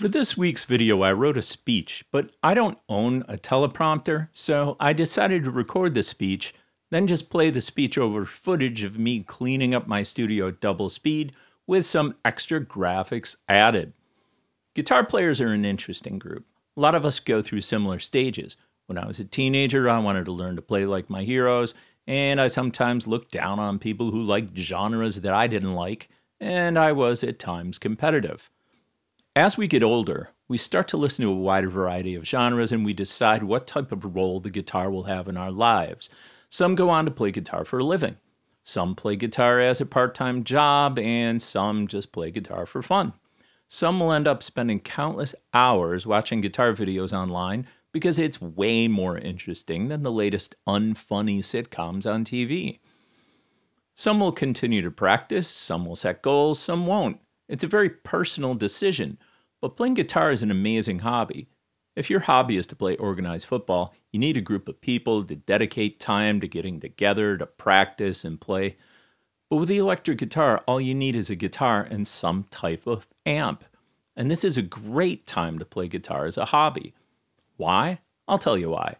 For this week's video, I wrote a speech, but I don't own a teleprompter, so I decided to record the speech, then just play the speech over footage of me cleaning up my studio at double speed with some extra graphics added. Guitar players are an interesting group. A lot of us go through similar stages. When I was a teenager, I wanted to learn to play like my heroes, and I sometimes looked down on people who liked genres that I didn't like, and I was at times competitive. As we get older, we start to listen to a wider variety of genres and we decide what type of role the guitar will have in our lives. Some go on to play guitar for a living, some play guitar as a part time job, and some just play guitar for fun. Some will end up spending countless hours watching guitar videos online because it's way more interesting than the latest unfunny sitcoms on TV. Some will continue to practice, some will set goals, some won't. It's a very personal decision, but playing guitar is an amazing hobby. If your hobby is to play organized football, you need a group of people to dedicate time to getting together to practice and play. But with the electric guitar, all you need is a guitar and some type of amp. And this is a great time to play guitar as a hobby. Why? I'll tell you why.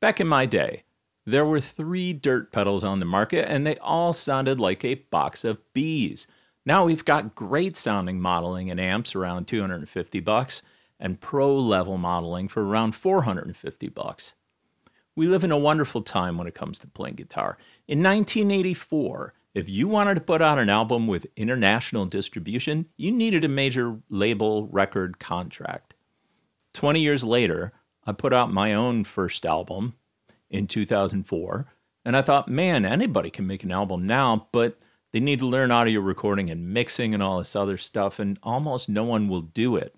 Back in my day, there were three dirt pedals on the market, and they all sounded like a box of bees. Now we've got great sounding modeling in amps around 250 bucks and pro level modeling for around 450 bucks. We live in a wonderful time when it comes to playing guitar. In 1984, if you wanted to put out an album with international distribution, you needed a major label record contract. 20 years later, I put out my own first album in 2004, and I thought, man, anybody can make an album now, but they need to learn audio recording and mixing and all this other stuff, and almost no one will do it.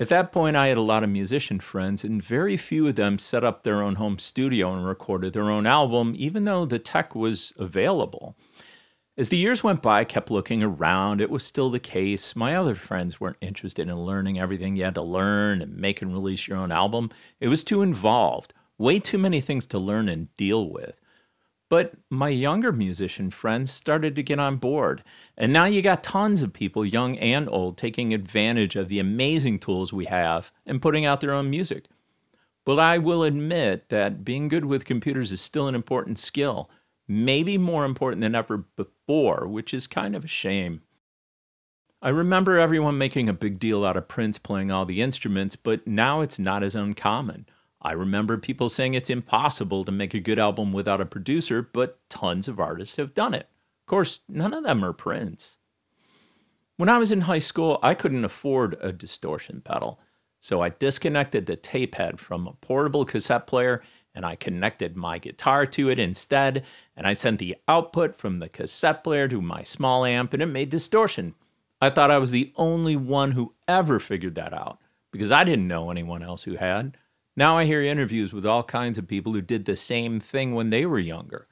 At that point, I had a lot of musician friends, and very few of them set up their own home studio and recorded their own album, even though the tech was available. As the years went by, I kept looking around. It was still the case. My other friends weren't interested in learning everything you had to learn and make and release your own album. It was too involved, way too many things to learn and deal with. But my younger musician friends started to get on board. And now you got tons of people, young and old, taking advantage of the amazing tools we have and putting out their own music. But I will admit that being good with computers is still an important skill, maybe more important than ever before, which is kind of a shame. I remember everyone making a big deal out of Prince playing all the instruments, but now it's not as uncommon. I remember people saying it's impossible to make a good album without a producer, but tons of artists have done it. Of course, none of them are Prince. When I was in high school, I couldn't afford a distortion pedal, so I disconnected the tape head from a portable cassette player and I connected my guitar to it instead, and I sent the output from the cassette player to my small amp and it made distortion. I thought I was the only one who ever figured that out because I didn't know anyone else who had. Now I hear interviews with all kinds of people who did the same thing when they were younger.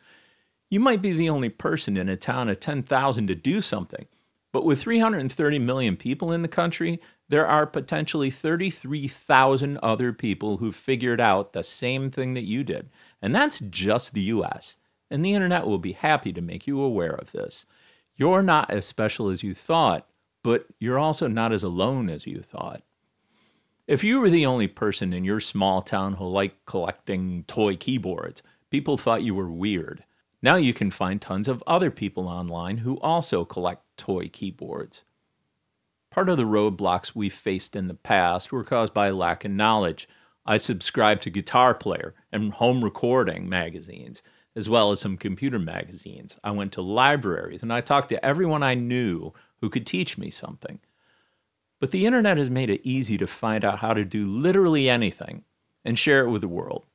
You might be the only person in a town of 10,000 to do something, but with 330 million people in the country, there are potentially 33,000 other people who figured out the same thing that you did. And that's just the US. And the internet will be happy to make you aware of this. You're not as special as you thought, but you're also not as alone as you thought. If you were the only person in your small town who liked collecting toy keyboards, people thought you were weird. Now you can find tons of other people online who also collect toy keyboards. Part of the roadblocks we faced in the past were caused by lack of knowledge. I subscribed to Guitar Player and home recording magazines, as well as some computer magazines. I went to libraries and I talked to everyone I knew who could teach me something. But the internet has made it easy to find out how to do literally anything and share it with the world.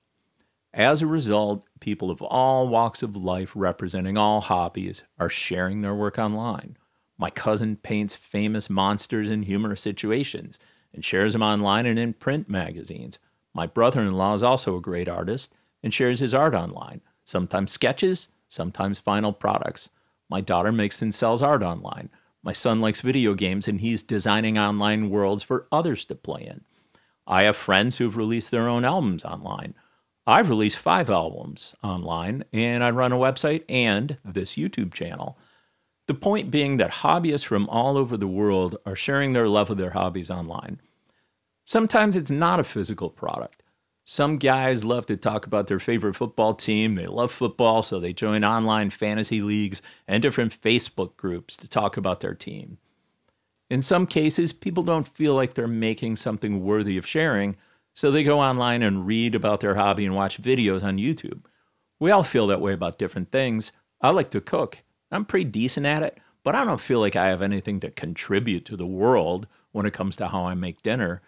As a result, people of all walks of life representing all hobbies are sharing their work online. My cousin paints famous monsters in humorous situations and shares them online and in print magazines. My brother in law is also a great artist and shares his art online, sometimes sketches, sometimes final products. My daughter makes and sells art online. My son likes video games and he's designing online worlds for others to play in. I have friends who've released their own albums online. I've released five albums online and I run a website and this YouTube channel. The point being that hobbyists from all over the world are sharing their love of their hobbies online. Sometimes it's not a physical product. Some guys love to talk about their favorite football team. They love football, so they join online fantasy leagues and different Facebook groups to talk about their team. In some cases, people don't feel like they're making something worthy of sharing, so they go online and read about their hobby and watch videos on YouTube. We all feel that way about different things. I like to cook. I'm pretty decent at it, but I don't feel like I have anything to contribute to the world when it comes to how I make dinner.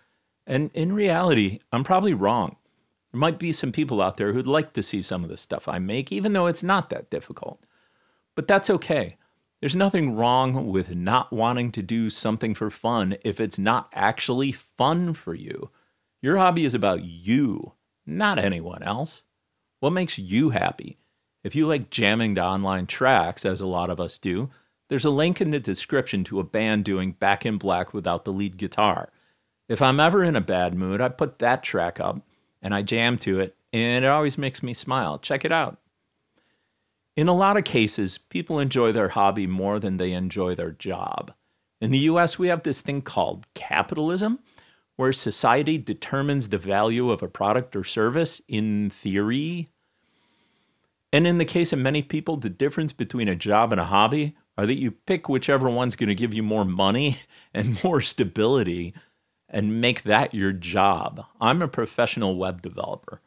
And in reality, I'm probably wrong. There might be some people out there who'd like to see some of the stuff I make, even though it's not that difficult. But that's okay. There's nothing wrong with not wanting to do something for fun if it's not actually fun for you. Your hobby is about you, not anyone else. What makes you happy? If you like jamming to online tracks, as a lot of us do, there's a link in the description to a band doing Back in Black without the lead guitar. If I'm ever in a bad mood, I put that track up and I jam to it, and it always makes me smile. Check it out. In a lot of cases, people enjoy their hobby more than they enjoy their job. In the US, we have this thing called capitalism, where society determines the value of a product or service in theory. And in the case of many people, the difference between a job and a hobby are that you pick whichever one's going to give you more money and more stability and make that your job. I'm a professional web developer.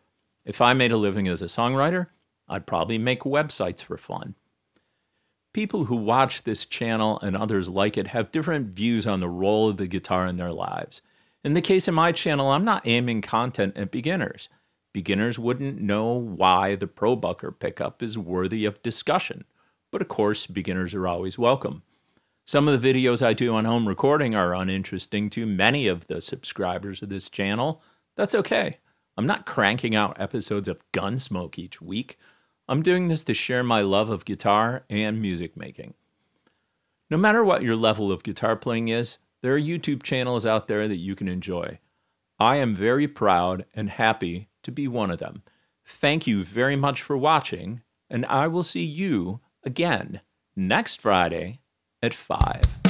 If I made a living as a songwriter, I'd probably make websites for fun. People who watch this channel and others like it have different views on the role of the guitar in their lives. In the case of my channel, I'm not aiming content at beginners. Beginners wouldn't know why the Pro Bucker pickup is worthy of discussion, but of course, beginners are always welcome. Some of the videos I do on home recording are uninteresting to many of the subscribers of this channel. That's okay. I'm not cranking out episodes of Gunsmoke each week. I'm doing this to share my love of guitar and music making. No matter what your level of guitar playing is, there are YouTube channels out there that you can enjoy. I am very proud and happy to be one of them. Thank you very much for watching, and I will see you again next Friday at 5.